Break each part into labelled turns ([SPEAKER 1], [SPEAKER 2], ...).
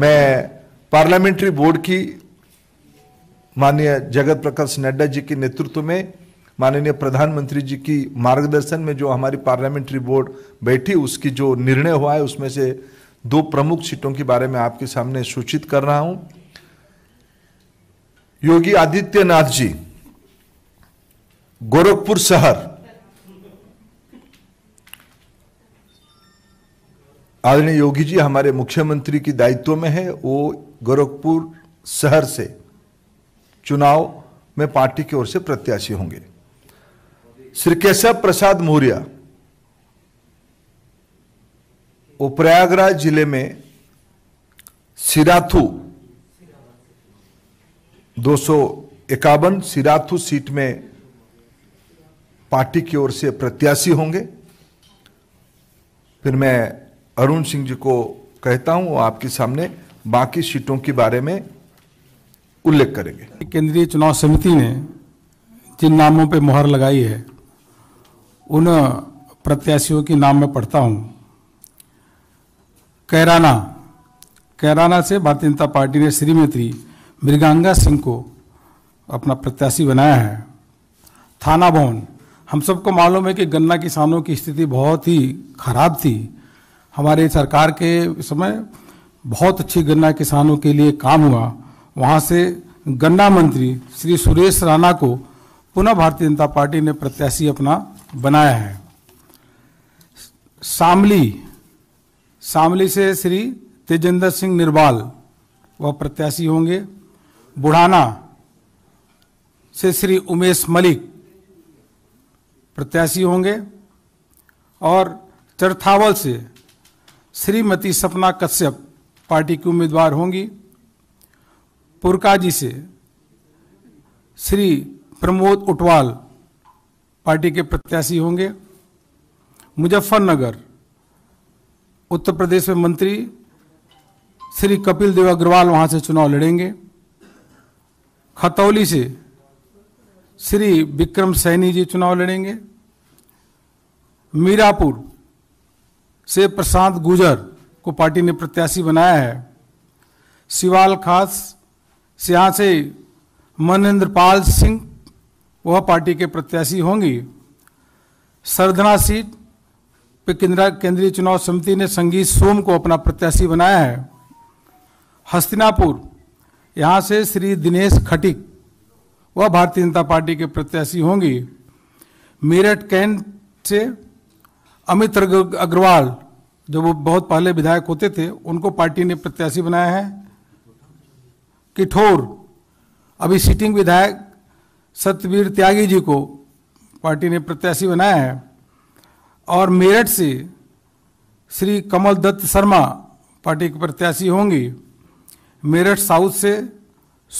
[SPEAKER 1] मैं parliamentary board की माननीय जगत प्रकाश नड्डा जी के नेतृत्व में माननीय प्रधानमंत्री जी की मार्गदर्शन में जो हमारी पार्लियामेंट्री बोर्ड बैठी उसकी जो निर्णय हुआ है उसमें से दो प्रमुख सीटों के बारे में आपके सामने सूचित कर रहा हूं योगी आदित्यनाथ जी गोरखपुर शहर आदरणीय योगी जी हमारे मुख्यमंत्री की दायित्व में है वो गोरखपुर शहर से चुनाव में पार्टी की ओर से प्रत्याशी होंगे श्री केशव प्रसाद मौर्य वो प्रयागराज जिले में सिराथू दो सौ इक्यावन सिराथू सीट में पार्टी की ओर से प्रत्याशी होंगे फिर मैं अरुण सिंह जी को कहता हूं आपके सामने बाकी सीटों के बारे में उल्लेख करेंगे
[SPEAKER 2] केंद्रीय चुनाव समिति ने जिन नामों पर मुहर लगाई है उन प्रत्याशियों के नाम में पढ़ता हूं कैराना कैराना से भारतीय जनता पार्टी ने श्रीमती मृगांगा सिंह को अपना प्रत्याशी बनाया है थाना भवन हम सबको मालूम है कि गन्ना किसानों की स्थिति बहुत ही खराब थी हमारे सरकार के समय बहुत अच्छी गन्ना किसानों के लिए काम हुआ वहाँ से गन्ना मंत्री श्री सुरेश राणा को पुनः भारतीय जनता पार्टी ने प्रत्याशी अपना बनाया है शामली शामली से श्री तेजेंद्र सिंह निर्वाल वह प्रत्याशी होंगे बुढ़ाना से श्री उमेश मलिक प्रत्याशी होंगे और चरथावल से श्रीमती सपना कश्यप पार्टी की उम्मीदवार होंगी पुरकाजी से श्री प्रमोद उटवाल पार्टी के प्रत्याशी होंगे मुजफ्फरनगर उत्तर प्रदेश में मंत्री श्री कपिल देव अग्रवाल वहां से चुनाव लड़ेंगे खतौली से श्री विक्रम सैनी जी चुनाव लड़ेंगे मीरापुर से प्रशांत गुजर को पार्टी ने प्रत्याशी बनाया है शिवाल खास से यहाँ से मनेन्द्र पाल सिंह वह पार्टी के प्रत्याशी होंगी सरधना सीट पर केंद्रीय चुनाव समिति ने संगीत सोम को अपना प्रत्याशी बनाया है हस्तिनापुर यहाँ से श्री दिनेश खटिक वह भारतीय जनता पार्टी के प्रत्याशी होंगी मेरठ कैंट से अमित अग्रवाल जो वो बहुत पहले विधायक होते थे उनको पार्टी ने प्रत्याशी बनाया है किठोर अभी सिटिंग विधायक सत्यवीर त्यागी जी को पार्टी ने प्रत्याशी बनाया है और मेरठ से श्री कमल दत्त शर्मा पार्टी के प्रत्याशी होंगी मेरठ साउथ से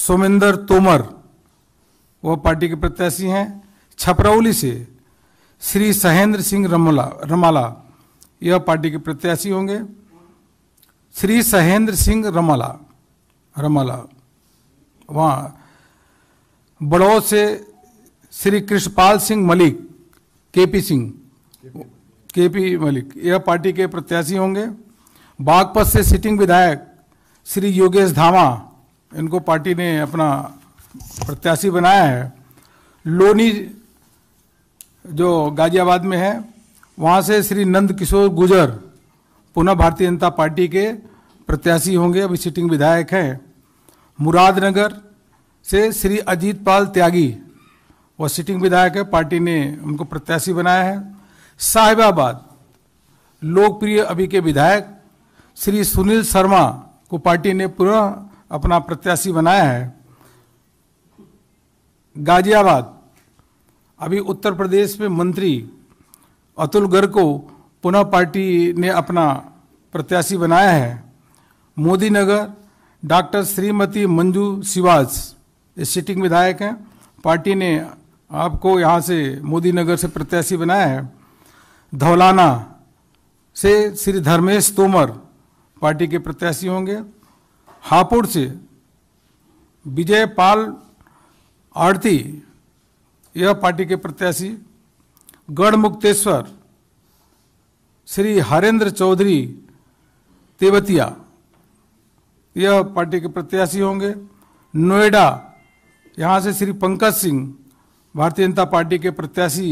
[SPEAKER 2] सोमेंदर तोमर वह पार्टी के प्रत्याशी हैं छपरौली से श्री सहेंद्र सिंह रमला रमाला यह पार्टी के प्रत्याशी होंगे श्री सहेंद्र सिंह रमाला रमाला वहाँ बड़ौद से श्री कृष्णपाल सिंह मलिक केपी सिंह केपी मलिक यह पार्टी के प्रत्याशी होंगे बागपत से सिटिंग विधायक श्री योगेश धामा इनको पार्टी ने अपना प्रत्याशी बनाया है लोनी जो गाजियाबाद में है वहाँ से श्री नंद किशोर गुजर पुनः भारतीय जनता पार्टी के प्रत्याशी होंगे अभी सिटिंग विधायक हैं मुरादनगर से श्री अजीत पाल त्यागी वह सिटिंग विधायक है पार्टी ने उनको प्रत्याशी बनाया है साहिबाबाद लोकप्रिय अभी के विधायक श्री सुनील शर्मा को पार्टी ने पुनः अपना प्रत्याशी बनाया है गाजियाबाद अभी उत्तर प्रदेश में मंत्री अतुल गर्ग को पुनः पार्टी ने अपना प्रत्याशी बनाया है मोदी नगर डॉक्टर श्रीमती मंजू सिवाज सिटिंग विधायक हैं पार्टी ने आपको यहाँ से मोदी नगर से प्रत्याशी बनाया है धौलाना से श्री धर्मेश तोमर पार्टी के प्रत्याशी होंगे हापुड़ से विजय पाल आरती यह पार्टी के प्रत्याशी गढ़ मुक्तेश्वर श्री हरेंद्र चौधरी तेवतिया यह पार्टी के प्रत्याशी होंगे नोएडा यहाँ से श्री पंकज सिंह भारतीय जनता पार्टी के प्रत्याशी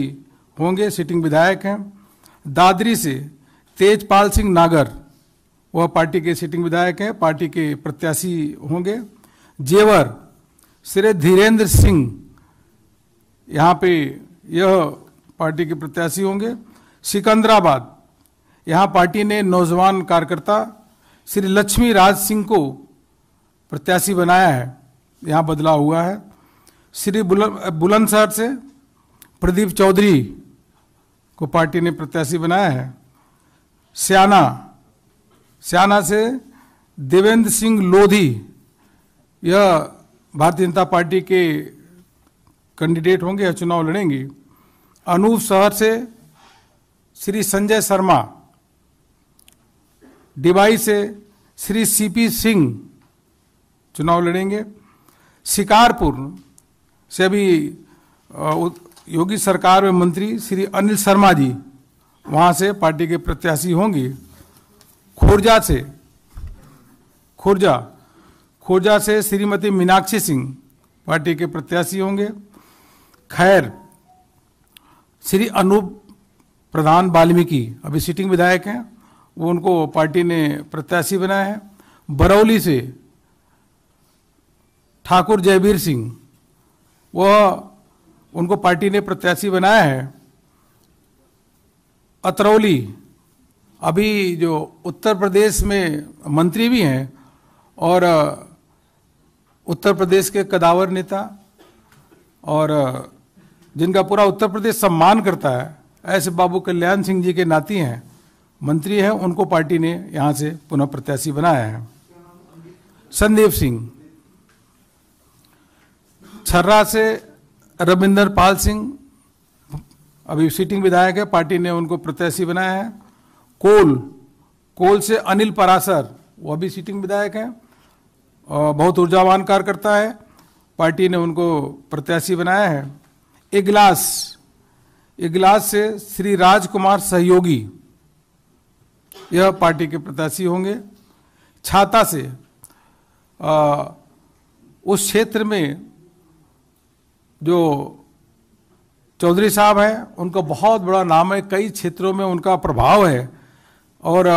[SPEAKER 2] होंगे सिटिंग विधायक हैं दादरी से तेजपाल सिंह नागर वह पार्टी के सिटिंग विधायक हैं पार्टी के प्रत्याशी होंगे जेवर श्री धीरेन्द्र सिंह यहाँ पे यह पार्टी के प्रत्याशी होंगे सिकंदराबाद यहाँ पार्टी ने नौजवान कार्यकर्ता श्री लक्ष्मी राज सिंह को प्रत्याशी बनाया है यहाँ बदलाव हुआ है श्री बुलंदशहर से प्रदीप चौधरी को पार्टी ने प्रत्याशी बनाया है सियाना सियाना से देवेंद्र सिंह लोधी यह भारतीय जनता पार्टी के कैंडिडेट होंगे या चुनाव लड़ेंगी अनूप शहर से श्री संजय शर्मा डिवाई से श्री सीपी सिंह चुनाव लड़ेंगे शिकारपुर से अभी योगी सरकार में मंत्री श्री अनिल शर्मा जी वहाँ से पार्टी के प्रत्याशी होंगी खुर्जा से खुर्जा खुर्जा से श्रीमती मीनाक्षी सिंह पार्टी के प्रत्याशी होंगे खैर श्री अनूप प्रधान वाल्मीकि अभी सिटिंग विधायक हैं वो उनको पार्टी ने प्रत्याशी बनाया है बरौली से ठाकुर जयवीर सिंह वह उनको पार्टी ने प्रत्याशी बनाया है अतरौली अभी जो उत्तर प्रदेश में मंत्री भी हैं और उत्तर प्रदेश के कदावर नेता और जिनका पूरा उत्तर प्रदेश सम्मान करता है ऐसे बाबू कल्याण सिंह जी के नाती हैं मंत्री हैं उनको पार्टी ने यहाँ से पुनः प्रत्याशी बनाया है संदीप सिंह छर्रा से रविंदर पाल सिंह अभी सिटिंग विधायक है पार्टी ने उनको प्रत्याशी बनाया है कोल कोल से अनिल परासर वो अभी सिटिंग विधायक हैं बहुत ऊर्जावान कार्यकर्ता है पार्टी ने उनको प्रत्याशी बनाया है इगलास इगलास से श्री राजकुमार सहयोगी यह पार्टी के प्रत्याशी होंगे छाता से आ, उस क्षेत्र में जो चौधरी साहब हैं उनका बहुत बड़ा नाम है कई क्षेत्रों में उनका प्रभाव है और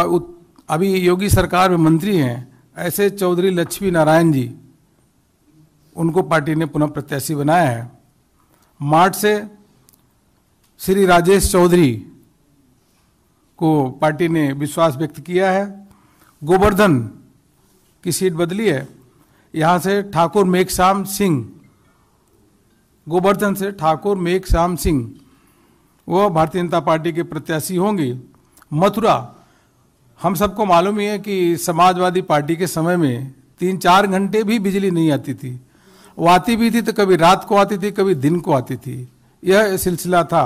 [SPEAKER 2] अभी योगी सरकार में मंत्री हैं ऐसे चौधरी लक्ष्मी नारायण जी उनको पार्टी ने पुनः प्रत्याशी बनाया है मार्ट से श्री राजेश चौधरी को पार्टी ने विश्वास व्यक्त किया है गोवर्धन की सीट बदली है यहाँ से ठाकुर मेघश्याम सिंह गोवर्धन से ठाकुर मेघश्याम सिंह वो भारतीय जनता पार्टी के प्रत्याशी होंगे मथुरा हम सबको मालूम ही है कि समाजवादी पार्टी के समय में तीन चार घंटे भी बिजली नहीं आती थी वो आती भी थी तो कभी रात को आती थी कभी दिन को आती थी यह सिलसिला था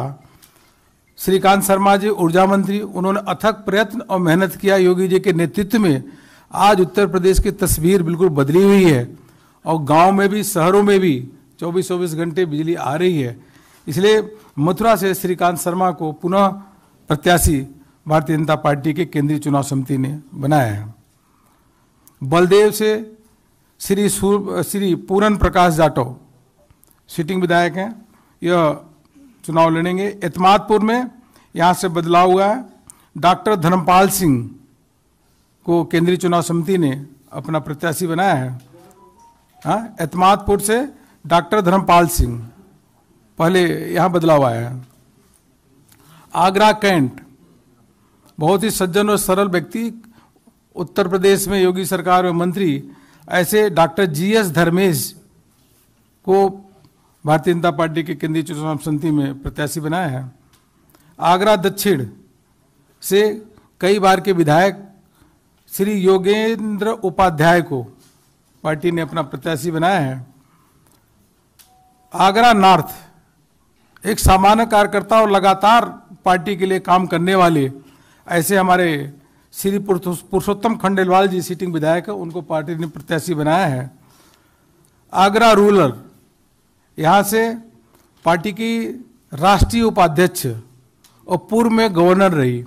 [SPEAKER 2] श्रीकांत शर्मा जी ऊर्जा मंत्री उन्होंने अथक प्रयत्न और मेहनत किया योगी जी के नेतृत्व में आज उत्तर प्रदेश की तस्वीर बिल्कुल बदली हुई है और गांव में भी शहरों में भी चौबीस चौबीस घंटे बिजली आ रही है इसलिए मथुरा से श्रीकांत शर्मा को पुनः प्रत्याशी भारतीय जनता पार्टी के केंद्रीय चुनाव समिति ने बनाया है बलदेव से श्री श्री पूरन प्रकाश जाटव सिटिंग विधायक हैं यह चुनाव लड़ेंगे एतमादपुर में यहाँ से बदलाव हुआ है डॉक्टर धर्मपाल सिंह को केंद्रीय चुनाव समिति ने अपना प्रत्याशी बनाया है हाँ एतमादपुर से डॉक्टर धर्मपाल सिंह पहले यहाँ बदलाव आया है आगरा कैंट बहुत ही सज्जन और सरल व्यक्ति उत्तर प्रदेश में योगी सरकार में मंत्री ऐसे डॉक्टर जी एस धर्मेश को भारतीय जनता पार्टी के केंद्रीय चुनाव समिति में प्रत्याशी बनाया है आगरा दक्षिण से कई बार के विधायक श्री योगेंद्र उपाध्याय को पार्टी ने अपना प्रत्याशी बनाया है आगरा नॉर्थ एक सामान्य कार्यकर्ता और लगातार पार्टी के लिए काम करने वाले ऐसे हमारे श्री पुरुषोत्तम खंडेलवाल जी सीटिंग विधायक है उनको पार्टी ने प्रत्याशी बनाया है आगरा रूलर यहाँ से पार्टी की राष्ट्रीय उपाध्यक्ष और पूर्व में गवर्नर रही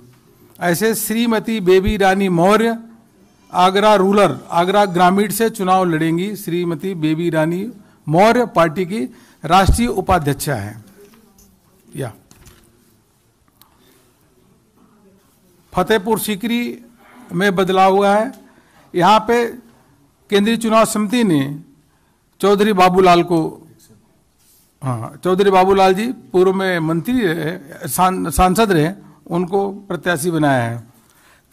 [SPEAKER 2] ऐसे श्रीमती बेबी रानी मौर्य आगरा रूलर आगरा ग्रामीण से चुनाव लड़ेंगी श्रीमती बेबी रानी मौर्य पार्टी की राष्ट्रीय उपाध्यक्ष हैं या फतेहपुर सीकरी में बदलाव हुआ है यहाँ पे केंद्रीय चुनाव समिति ने चौधरी बाबूलाल को हाँ चौधरी बाबूलाल जी पूर्व में मंत्री रहे सांसद रहे उनको प्रत्याशी बनाया है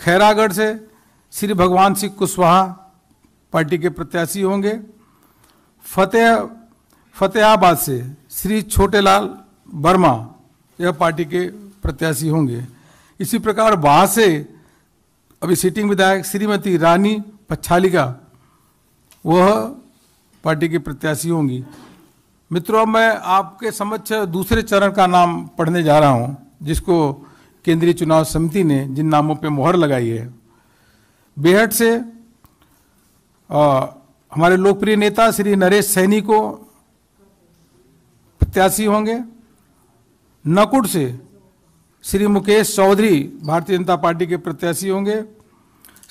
[SPEAKER 2] खैरागढ़ से श्री भगवान सिंह कुशवाहा पार्टी के प्रत्याशी होंगे फतेह फतेहाबाद से श्री छोटेलाल वर्मा यह पार्टी के प्रत्याशी होंगे इसी प्रकार वहां से अभी सिटिंग विधायक श्रीमती रानी पच्छालिका वह पार्टी की प्रत्याशी होंगी मित्रों मैं आपके समक्ष दूसरे चरण का नाम पढ़ने जा रहा हूं जिसको केंद्रीय चुनाव समिति ने जिन नामों पर मोहर लगाई है बेहट से आ, हमारे लोकप्रिय नेता श्री नरेश सैनी को प्रत्याशी होंगे नकुट से श्री मुकेश चौधरी भारतीय जनता पार्टी के प्रत्याशी होंगे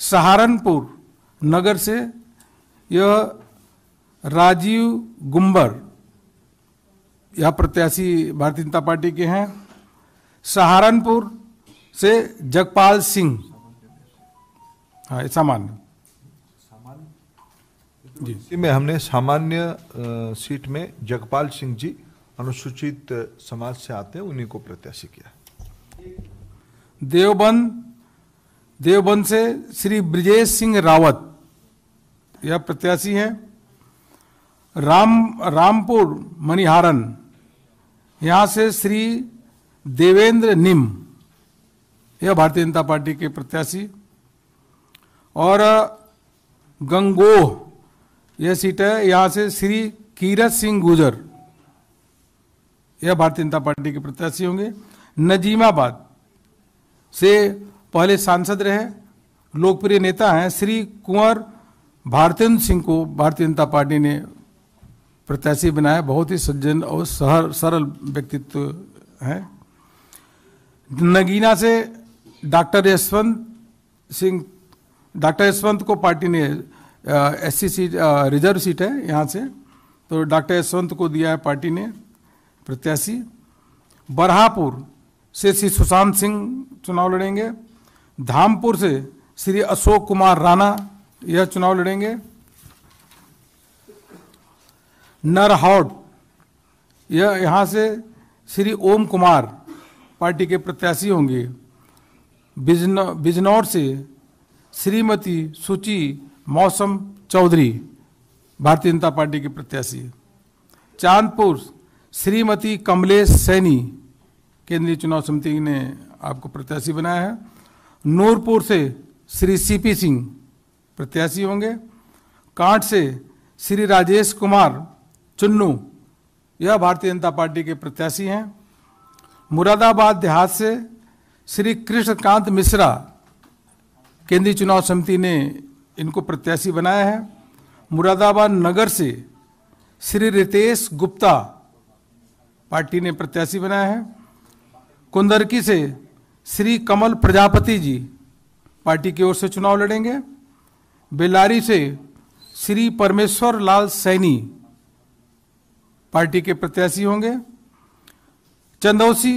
[SPEAKER 2] सहारनपुर नगर से यह राजीव गुंबर यह प्रत्याशी भारतीय जनता पार्टी के हैं सहारनपुर से जगपाल सिंह हाँ सामान्य जी में हमने सामान्य
[SPEAKER 1] सीट में जगपाल सिंह जी अनुसूचित समाज से आते हैं उन्हीं
[SPEAKER 2] को प्रत्याशी किया देवबंद देवबंद से श्री ब्रजेश सिंह रावत यह प्रत्याशी हैं राम रामपुर मणिहारन यहाँ से श्री देवेंद्र निम यह भारतीय जनता पार्टी के प्रत्याशी और गंगोह यह सीट है यहाँ से श्री कीरत सिंह गुजर यह भारतीय जनता पार्टी के प्रत्याशी होंगे नजीमाबाद से पहले सांसद रहे लोकप्रिय नेता हैं श्री कुंवर भारतेंद्र सिंह को भारतीय जनता पार्टी ने प्रत्याशी बनाया बहुत ही सज्जन और सहर सरल व्यक्तित्व हैं नगीना से डॉक्टर यशवंत सिंह डॉक्टर यशवंत को पार्टी ने S C seat reserve seat है यहाँ से तो डॉक्टर यशवंत को दिया है पार्टी ने प्रत्याशी बरहापुर से श्री सुशांत सिंह चुनाव लड़ेंगे धामपुर से श्री अशोक कुमार राणा यह चुनाव लड़ेंगे नरहौट यह यहाँ से श्री ओम कुमार पार्टी के प्रत्याशी होंगे बिजनौ बिजनौर से श्रीमती सुचि मौसम चौधरी भारतीय जनता पार्टी के प्रत्याशी चांदपुर श्रीमती कमलेश सैनी केंद्रीय चुनाव समिति ने आपको प्रत्याशी बनाया है नूरपुर से श्री सीपी सिंह प्रत्याशी होंगे कांट से श्री राजेश कुमार चुन्नू यह भारतीय जनता पार्टी के प्रत्याशी हैं मुरादाबाद देहात से श्री कृष्णकांत मिश्रा केंद्रीय चुनाव समिति ने इनको प्रत्याशी बनाया है मुरादाबाद नगर से श्री रितेश गुप्ता पार्टी ने प्रत्याशी बनाया है कुंदरकी से श्री कमल प्रजापति जी पार्टी की ओर से चुनाव लड़ेंगे बेलारी से श्री परमेश्वर लाल सैनी पार्टी के प्रत्याशी होंगे चंदौसी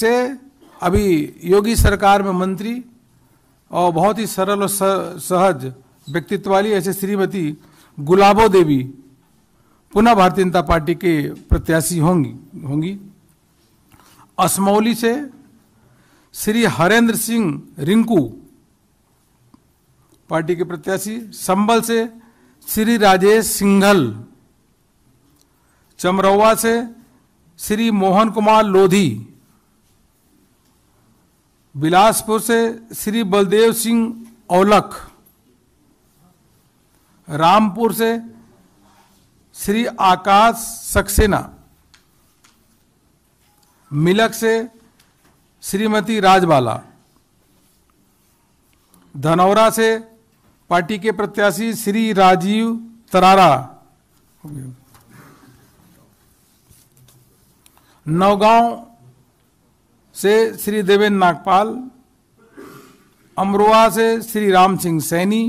[SPEAKER 2] से अभी योगी सरकार में मंत्री और बहुत ही सरल और सहज व्यक्तित्व वाली ऐसे श्रीमती गुलाबो देवी पुनः भारतीय जनता पार्टी के प्रत्याशी होंगी होंगी असमौली से श्री हरेंद्र सिंह रिंकू पार्टी के प्रत्याशी संबल से श्री राजेश सिंघल चमरौवा से श्री मोहन कुमार लोधी बिलासपुर से श्री बलदेव सिंह औलख रामपुर से श्री आकाश सक्सेना मिलक से श्रीमती राजबाला धनौरा से पार्टी के प्रत्याशी श्री राजीव तरारा नौगांव से श्री देवेंद्र नागपाल अमरोहा से श्री राम सिंह सैनी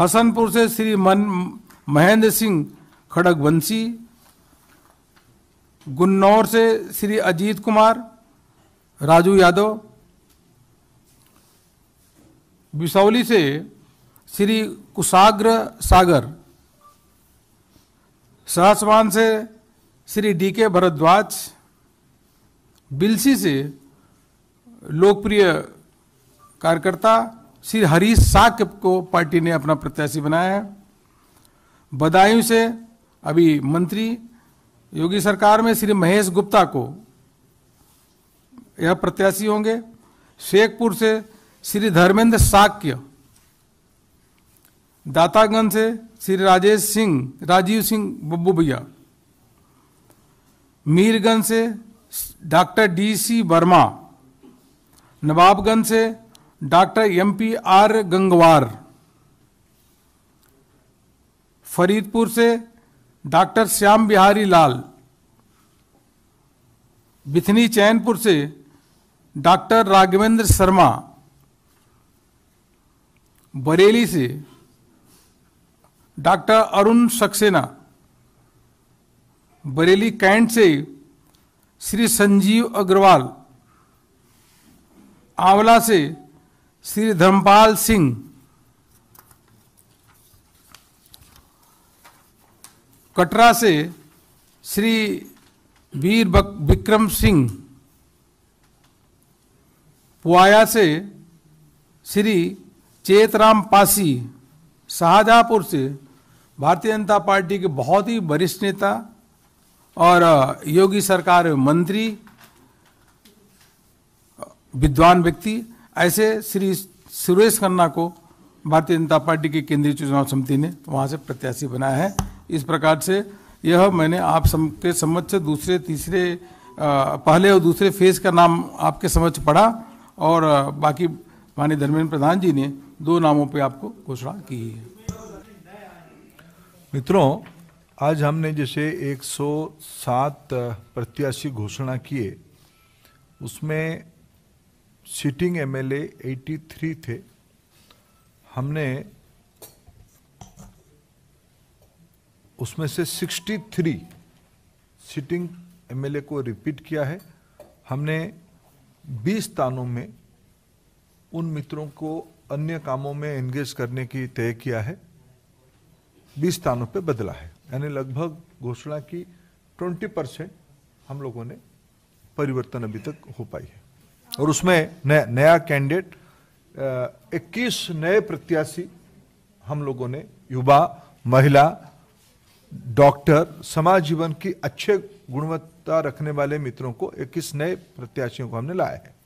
[SPEAKER 2] हसनपुर से श्री महेंद्र सिंह खड़गवंशी गुन्नौर से श्री अजीत कुमार राजू यादव बिसौली से श्री कुशाग्र सागर सहसवान से श्री डी के भरद्वाज बिलसी से लोकप्रिय कार्यकर्ता श्री हरीश साक को पार्टी ने अपना प्रत्याशी बनाया है बदायूं से अभी मंत्री योगी सरकार में श्री महेश गुप्ता को यह प्रत्याशी होंगे शेखपुर से श्री धर्मेंद्र साक्य दातागंज से श्री राजेश सिंह राजीव सिंह बब्बू भैया मीरगंज से doctor D C Verma Nawabganj से doctor M P R Gangwar Faridpur से डॉक्टर श्याम बिहारी लाल बिथनी चैनपुर से डॉक्टर राघवेंद्र शर्मा बरेली से डॉक्टर अरुण सक्सेना बरेली कैंट से श्री संजीव अग्रवाल आंवला से श्री धर्मपाल सिंह कटरा से श्री वीर विक्रम सिंह पुआया से श्री चेतराम पासी शाहजहाँपुर से भारतीय जनता पार्टी के बहुत ही वरिष्ठ नेता और योगी सरकार मंत्री विद्वान व्यक्ति ऐसे श्री सुरेश खन्ना को भारतीय जनता पार्टी की केंद्रीय चुनाव समिति ने वहाँ से प्रत्याशी बनाया है इस प्रकार से यह मैंने आप सबके समक्ष समझ से दूसरे तीसरे पहले और दूसरे फेज का नाम आपके समझ पढ़ा और बाकी माननीय धर्मेंद्र प्रधान जी ने दो नामों पे आपको घोषणा की है मित्रों
[SPEAKER 1] आज हमने जैसे 107 प्रत्याशी घोषणा किए उसमें सिटिंग एमएलए 83 थे हमने उसमें से 63 सिटिंग एमएलए को रिपीट किया है हमने 20 स्थानों में उन मित्रों को अन्य कामों में एंगेज करने की तय किया है 20 स्थानों पे बदला है यानी लगभग घोषणा की 20 परसेंट हम लोगों ने परिवर्तन अभी तक हो पाई है और उसमें नया, नया कैंडिडेट इक्कीस नए प्रत्याशी हम लोगों ने युवा महिला डॉक्टर समाज जीवन की अच्छे गुणवत्ता रखने वाले मित्रों को इक्कीस नए प्रत्याशियों को हमने लाया है